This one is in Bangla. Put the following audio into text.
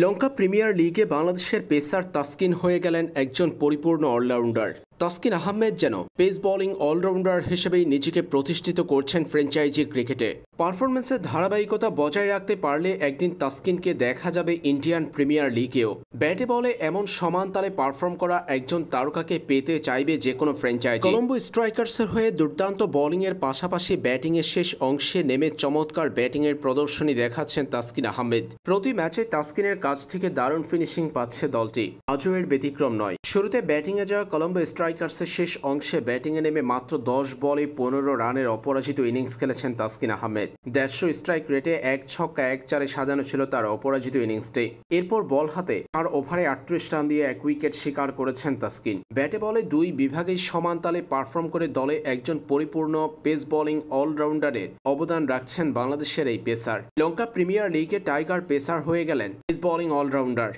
লঙ্কা প্রিমিয়ার লিগে বাংলাদেশের পেসার তাসকিন হয়ে গেলেন একজন পরিপূর্ণ অলরাউন্ডার তাসকিন আহমেদ যেন পেস বোলিং অলরাউন্ডার হিসেবেই নিজেকে প্রতিষ্ঠিত করছেন ফ্র্যাঞ্চাইজি ক্রিকেটে পারফরমেন্সের ধারাবাহিকতা বজায় রাখতে পারলে একদিন তাসকিনকে দেখা যাবে ইন্ডিয়ান প্রিমিয়ার লিগেও ব্যাটে বলে এমন সমান তালে পারফর্ম করা একজন তারকাকে পেতে চাইবে যে কোনো ফ্র্যাঞ্চাইজি কলম্বো স্ট্রাইকার্সের হয়ে দুর্দান্ত বোলিংয়ের পাশাপাশি ব্যাটিংয়ের শেষ অংশে নেমে চমৎকার ব্যাটিংয়ের প্রদর্শনী দেখাচ্ছেন তাসকিন আহমেদ প্রতি ম্যাচে তাসকিনের কাছ থেকে দারুণ ফিনিশিং পাচ্ছে দলটি আজও এর ব্যতিক্রম নয় শুরুতে ব্যাটিংয়ে যাওয়া কলম্বো স্ট্রাইক স্ট্রাইকার্সের শেষ অংশে ব্যাটিংয়ে নেমে মাত্র দশ বলে পনেরো রানের অপরাজিত ইনিংস খেলেছেন তাসকিন আহমেদ দেড়শো স্ট্রাইক রেটে এক ছক্কা এক চারে সাজানো ছিল তার অপরাজিত ইনিংসটি এরপর বল হাতে আর ওভারে আটত্রিশ রান দিয়ে এক উইকেট শিকার করেছেন তাসকিন ব্যাটে বলে দুই বিভাগেই সমান তালে পারফর্ম করে দলে একজন পরিপূর্ণ পেস বোলিং অলরাউন্ডারের অবদান রাখছেন বাংলাদেশের এই পেসার লঙ্কা প্রিমিয়ার লিগে টাইগার পেসার হয়ে গেলেন পেস বোলিং অলরাউন্ডার